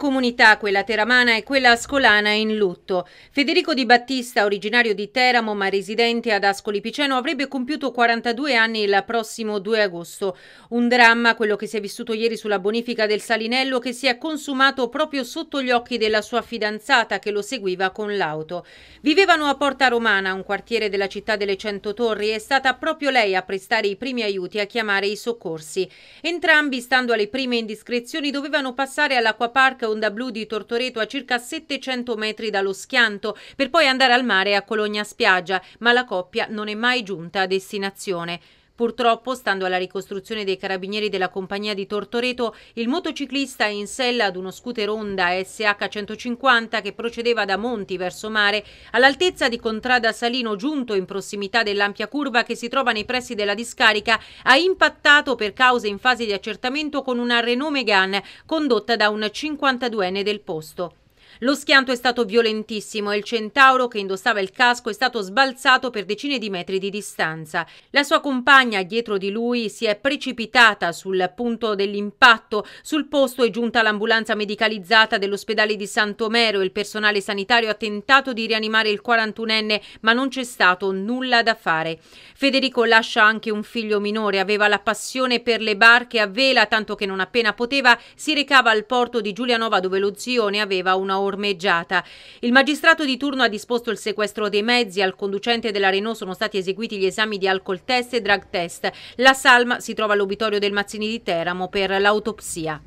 comunità, quella teramana e quella ascolana, in lutto. Federico Di Battista, originario di Teramo ma residente ad Ascoli Piceno, avrebbe compiuto 42 anni il prossimo 2 agosto. Un dramma, quello che si è vissuto ieri sulla bonifica del Salinello, che si è consumato proprio sotto gli occhi della sua fidanzata che lo seguiva con l'auto. Vivevano a Porta Romana, un quartiere della città delle Cento Torri, e è stata proprio lei a prestare i primi aiuti a chiamare i soccorsi. Entrambi, stando alle prime indiscrezioni, dovevano passare all'acquapark Onda Blu di Tortoreto a circa 700 metri dallo schianto, per poi andare al mare a Cologna Spiaggia, ma la coppia non è mai giunta a destinazione. Purtroppo, stando alla ricostruzione dei carabinieri della compagnia di Tortoreto, il motociclista in sella ad uno scooter Honda SH150 che procedeva da Monti verso mare all'altezza di Contrada Salino giunto in prossimità dell'ampia curva che si trova nei pressi della discarica ha impattato per cause in fase di accertamento con una Renault Megane condotta da un 52enne del posto. Lo schianto è stato violentissimo e il centauro che indossava il casco è stato sbalzato per decine di metri di distanza. La sua compagna dietro di lui si è precipitata sul punto dell'impatto. Sul posto è giunta l'ambulanza medicalizzata dell'ospedale di Santomero il personale sanitario ha tentato di rianimare il 41enne ma non c'è stato nulla da fare. Federico lascia anche un figlio minore, aveva la passione per le barche a vela tanto che non appena poteva si recava al porto di Giulianova dove lo zio ne aveva una ormeggiata. Il magistrato di turno ha disposto il sequestro dei mezzi, al conducente della Renault sono stati eseguiti gli esami di alcol test e drug test. La salma si trova all'obitorio del Mazzini di Teramo per l'autopsia.